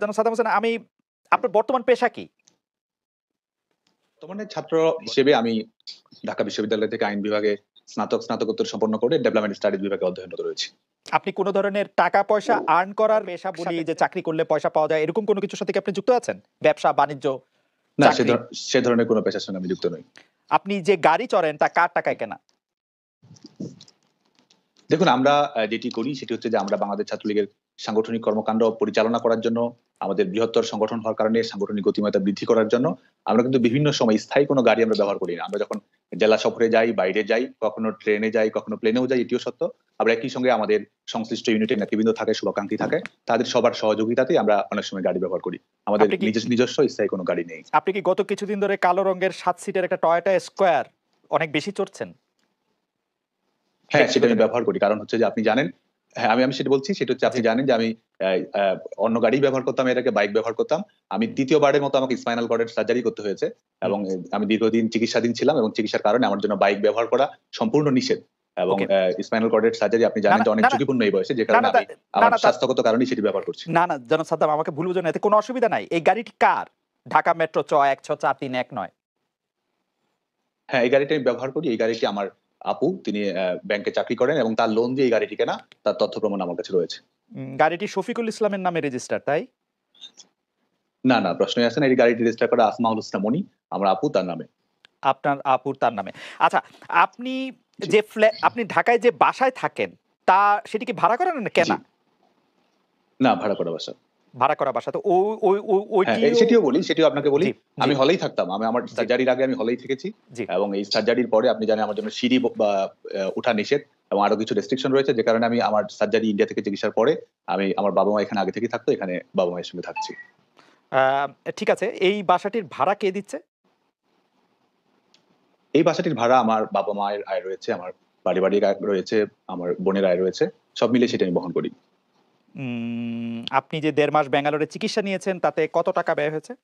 যেন সাদাম হোসেন আমি আপনার বর্তমান পেশা কি বর্তমানে ছাত্র হিসেবে আমি ঢাকা বিশ্ববিদ্যালয় থেকে আইন বিভাগে স্নাতক স্নাতকোত্তর সম্পন্ন করে ডেভেলপমেন্ট স্টাডিজ বিভাগে অধ্যয়নরত রয়েছি আপনি কোন ধরনের টাকা পয়সা আর্ন করার পেশা বলি যে চাকরি করলে পয়সা পাওয়া যায় এরকম কোনো কিছুর সাথে কি আপনি যুক্ত আছেন ব্যবসা বাণিজ্য না সে ধরনের কোনো পেশার সঙ্গে আমি যুক্ত নই আপনি যে গাড়ি চড়েন তা কার টাকায় কেনা দেখুন আমরা যেটি করি সেটি হচ্ছে যে আমরা বাংলাদেশ ছাত্রলীগের সাংগঠনিক কর্মকাণ্ড পরিচালনা করার জন্য আমাদের বৃহত্তর সংগঠন হওয়ার কারণে সাংগঠনিক গতিময়তা বৃদ্ধি করার জন্য আমরা কিন্তু বিভিন্ন সময় স্থায়ী কোনো গাড়ি আমরা ব্যবহার করি না আমরা যখন জেলা সফরে যাই বাইরে যাই কখনো ট্রেনে যাই কখনো প্লেনেও যাই এটিও সত্য আমরা একই সঙ্গে আমাদের সংশ্লিষ্ট ইউনিটের নেতৃবৃন্দ থাকে শুভাকাঙ্ক্ষী থাকে তাদের সবার সহযোগিতাতেই আমরা অনেক সময় গাড়ি ব্যবহার করি আমাদের নিজস্ব স্থায়ী কোনো গাড়ি নেই আপনি কি গত কিছুদিন ধরে কালো রঙের সাত সিটের একটা টয়টা স্কোয়ার অনেক বেশি চড়ছেন হ্যাঁ সেটা আমি ব্যবহার করি কারণ হচ্ছে যে আপনি জানেন হ্যাঁ আমি আমি সেটা বলছি সেটা হচ্ছে আপনি জানেন যে আমি অন্য গাড়ি ব্যবহার করতাম এটাকে বাইক ব্যবহার করতাম আমি তৃতীয়বারের মতো আমাকে স্পাইনাল কর্ডের সার্জারি করতে হয়েছে এবং আমি দীর্ঘদিন চিকিৎসাধীন ছিলাম এবং চিকিৎসার কারণে আমার জন্য বাইক ব্যবহার করা সম্পূর্ণ নিষেধ এবং স্পাইনাল কর্ডের সার্জারি আপনি জানেন যে অনেক ঝুঁকিপূর্ণ এই বয়সে যে কারণে আমি আমার স্বাস্থ্যগত কারণে সেটি ব্যবহার করছি না না যেন সাদ্দাম আমাকে ভুল বুঝো না এতে কোনো অসুবিধা নাই এই গাড়িটি কার ঢাকা মেট্রো ছ এক ছ চার তিন এক নয় হ্যাঁ এই গাড়িটি আমি ব্যবহার করি এই গাড়িটি আমার আপু তিনি ব্যাংকে চাকরি করেন এবং তার লোন দিয়ে এই গাড়িটি কেনা তার তথ্য প্রমাণ আমার কাছে রয়েছে গাড়িটি শফিকুল ইসলামের নামে রেজিস্টার তাই না না প্রশ্ন না এই গাড়িটি রেজিস্টার করা আসমাউল ইসলাম আমার আপু তার নামে আপনার আপুর তার নামে আচ্ছা আপনি যে ফ্ল্যাট আপনি ঢাকায় যে বাসায় থাকেন তা সেটি কি ভাড়া করেন না কেনা না ভাড়া করা বাসা ভাড়া করা বাসা তো হ্যাঁ, সেটিও বলি সেটিও আপনাকে বলি আমি হলেই থাকতাম আমি আমার সার্জারির আগে আমি হলেই থেকেছি এবং এই সার্জারির পরে আপনি জানেন আমার জন্য সিঁড়ি উঠা নিষেধ এবং আরো কিছু রেস্ট্রিকশন রয়েছে যে কারণে আমি আমার সার্জারি ইন্ডিয়া থেকে চিকিৎসার পরে আমি আমার বাবা মা এখানে আগে থেকে থাকতো এখানে বাবা মায়ের সঙ্গে থাকছি ঠিক আছে এই বাসাটির ভাড়া কে দিচ্ছে এই বাসাটির ভাড়া আমার বাবা মায়ের আয় রয়েছে আমার পারিবারিক আয় রয়েছে আমার বোনের আয় রয়েছে সব মিলে সেটা আমি বহন করি আপনি যে দেড় মাস ব্যাঙ্গালোরে চিকিৎসা নিয়েছেন তাতে কত টাকা ব্যয় হয়েছে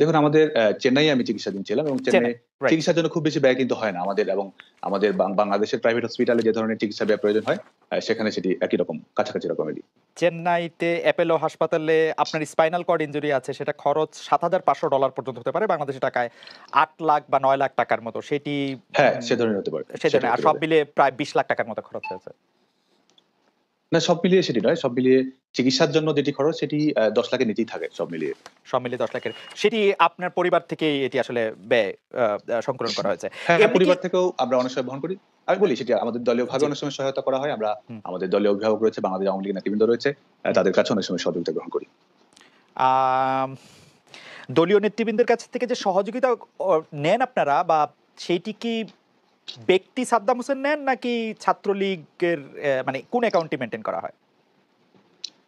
দেখুন আমাদের চেন্নাই আমি চিকিৎসা ছিলাম এবং চেন্নাই চিকিৎসার জন্য খুব বেশি ব্যয় কিন্তু হয় না আমাদের এবং আমাদের বাংলাদেশের প্রাইভেট হসপিটালে যে ধরনের চিকিৎসা ব্যয় প্রয়োজন হয় সেখানে সেটি একই রকম কাছাকাছি রকমেরই চেন্নাইতে অ্যাপেলো হাসপাতালে আপনার স্পাইনাল কর্ড ইঞ্জুরি আছে সেটা খরচ সাত হাজার পাঁচশো ডলার পর্যন্ত হতে পারে বাংলাদেশি টাকায় আট লাখ বা নয় লাখ টাকার মতো সেটি হ্যাঁ সে ধরনের হতে পারে সে ধরনের আর সব মিলে প্রায় বিশ লাখ টাকার মতো খরচ হয়েছে না সব মিলিয়ে সেটি নয় সব মিলিয়ে চিকিৎসার জন্য যেটি খরচ সেটি দশ লাখের নিচেই থাকে সব মিলিয়ে সব মিলিয়ে দশ লাখের সেটি আপনার পরিবার থেকে এটি আসলে ব্যয় সংকলন করা হয়েছে হ্যাঁ, হ্যাঁ, পরিবার থেকেও আমরা অনেক সময় বহন করি আমি বলি সেটি আমাদের দলীয় ভাবে অনেক সময় সহায়তা করা হয় আমরা আমাদের দলীয় অভিভাবক রয়েছে বাংলাদেশ আওয়ামী লীগ নেতৃবৃন্দ রয়েছে তাদের কাছে অনেক সময় সহযোগিতা গ্রহণ করি দলীয় নেতৃবৃন্দের কাছ থেকে যে সহযোগিতা নেন আপনারা বা সেইটি কি ব্যক্তি সাদ্দাম হোসেন নেন নাকি ছাত্রলীগের মানে কোন অ্যাকাউন্টটি মেনটেন করা হয়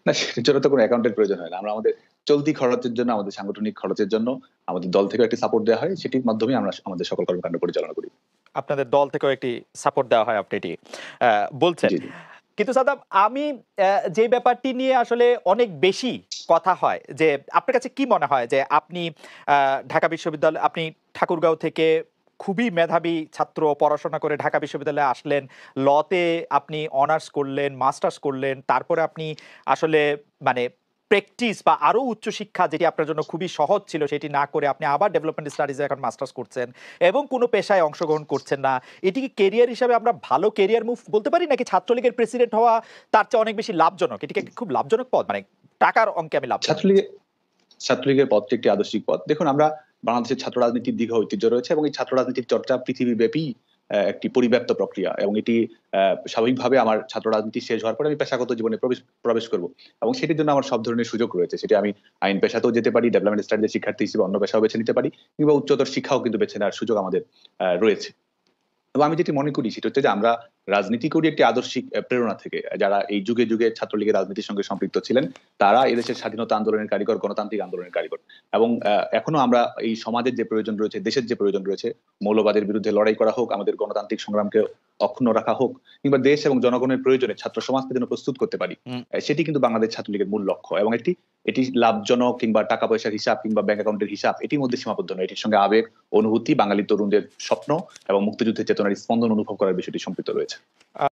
না সেটা জন্য তো কোনো অ্যাকাউন্টের প্রয়োজন হয় না আমরা আমাদের চলতি খরচের জন্য আমাদের সাংগঠনিক খরচের জন্য আমাদের দল থেকে একটি সাপোর্ট দেওয়া হয় সেটির মাধ্যমে আমরা আমাদের সকল কর্মকাণ্ড পরিচালনা করি আপনাদের দল থেকেও একটি সাপোর্ট দেওয়া হয় আপনি এটি বলছেন কিন্তু সাদাব আমি যে ব্যাপারটি নিয়ে আসলে অনেক বেশি কথা হয় যে আপনার কাছে কি মনে হয় যে আপনি ঢাকা বিশ্ববিদ্যালয় আপনি ঠাকুরগাঁও থেকে খুবই মেধাবী ছাত্র পড়াশোনা করে ঢাকা বিশ্ববিদ্যালয়ে আসলেন লতে আপনি অনার্স করলেন মাস্টার্স করলেন তারপরে আপনি আসলে মানে প্র্যাকটিস বা আরও উচ্চশিক্ষা যেটি আপনার জন্য খুবই সহজ ছিল সেটি না করে আপনি আবার ডেভেলপমেন্ট স্টাডিজে এখন মাস্টার্স করছেন এবং কোনো পেশায় অংশগ্রহণ করছেন না এটিকে কেরিয়ার হিসাবে আমরা ভালো কেরিয়ার মুভ বলতে পারি নাকি ছাত্রলীগের প্রেসিডেন্ট হওয়া তার চেয়ে অনেক বেশি লাভজনক এটিকে খুব লাভজনক পদ মানে টাকার অঙ্কে আমি লাভ ছাত্রলীগের ছাত্রলীগের পদটি একটি আদর্শিক পদ দেখুন আমরা বাংলাদেশের ছাত্র রাজনীতির দীর্ঘ ঐতিহ্য রয়েছে এবং এই ছাত্র রাজনীতির চর্চা পৃথিবীব্যাপী একটি পরিব্যাপ্ত প্রক্রিয়া এবং এটি স্বাভাবিকভাবে আমার ছাত্র রাজনীতি শেষ হওয়ার পরে আমি পেশাগত জীবনে প্রবেশ প্রবেশ করবো এবং সেটির জন্য আমার সব ধরনের সুযোগ রয়েছে সেটি আমি আইন পেশাতেও যেতে পারি ডেভেলপমেন্ট স্টাডিজের শিক্ষার্থী হিসেবে অন্য পেশাও বেছে নিতে পারি কিংবা উচ্চতর শিক্ষাও কিন্তু বেছে নেওয়ার সুযোগ আমাদের রয়েছে এবং আমি যেটি মনে করি সেটা হচ্ছে যে আমরা রাজনীতি করি একটি আদর্শিক প্রেরণা থেকে যারা এই যুগে যুগে ছাত্রলীগের রাজনীতির সঙ্গে সম্পৃক্ত ছিলেন তারা এদেশের স্বাধীনতা আন্দোলনের কারিগর গণতান্ত্রিক আন্দোলনের কারিগর এবং এখনো আমরা এই সমাজের যে প্রয়োজন রয়েছে দেশের যে প্রয়োজন রয়েছে মৌলবাদের বিরুদ্ধে লড়াই করা হোক আমাদের গণতান্ত্রিক সংগ্রামকে অক্ষুণ্ণ রাখা হোক কিংবা দেশ এবং জনগণের প্রয়োজনে ছাত্র সমাজকে যেন প্রস্তুত করতে পারি সেটি কিন্তু বাংলাদেশ ছাত্রলীগের মূল লক্ষ্য এবং একটি এটি লাভজনক কিংবা টাকা পয়সার হিসাব কিংবা ব্যাংক অ্যাকাউন্টের হিসাব এটির মধ্যে সীমাবদ্ধ নয় এটির সঙ্গে আবেগ অনুভূতি বাঙালি তরুণদের স্বপ্ন এবং মুক্তিযুদ্ধের চেতনার স্পন্দন অনুভব করার বিষয়টি সম্পৃক্ত রয়েছে